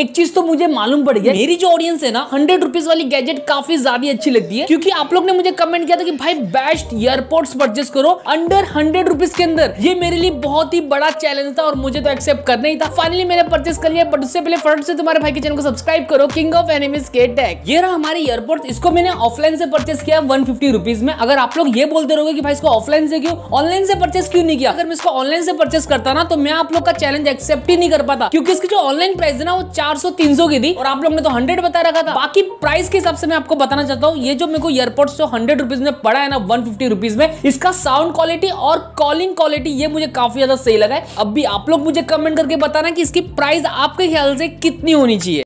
एक चीज तो मुझे मालूम पड़ गया मेरी जो ऑडियंस है ना हंड्रेड रुपीज वाली गैजेट काफी ज्यादा अच्छी लगती है क्योंकि आप लोग ने मुझे कमेंट किया था कि भाई बेस्ट एयरपोर्ट परचेस करो अंडर हंड्रेड रुपीज के अंदर ये मेरे लिए बहुत ही बड़ा चैलेंज था और मुझे तो एक्सेप्ट करना ही था फाइनली मैंने परचेस कर लिया बट उससे पहले फ्रंट से तुम्हारे भाई के चैनल को सब्सक्राइब करो किंग ऑफ एनिमीज के टैग ये रहा हमारे एयरपोर्ट इसको मैंने ऑफलाइन से परचेस किया वन फिफ्टी में अगर आप लोग ये बोलते रहोगे की भाई इसको ऑफलाइन से क्यों ऑनलाइन से परचेस क्यों नहीं किया अगर मैं इसको ऑनलाइन से परचेस करता ना तो मैं आप लोग का चैलेंज एक्सेप्ट ही नहीं कर पाता क्योंकि इसकी जो ऑनलाइन प्राइस है ना वो चार सौ तीन सौ की थी और आप लोग ने तो हंड्रेड बता रखा था बाकी प्राइस के हिसाब से मैं आपको बताना चाहता हूँ ये जो मेरे को एयरपोर्ट जो हंड्रेड रुपीज में पड़ा है ना वन फिफ्टी रुपीज में इसका साउंड क्वालिटी और कॉलिंग क्वालिटी ये मुझे काफी ज्यादा सही लगा है अब भी आप लोग मुझे कमेंट करके बताना की इसकी प्राइस आपके ख्याल से कितनी होनी चाहिए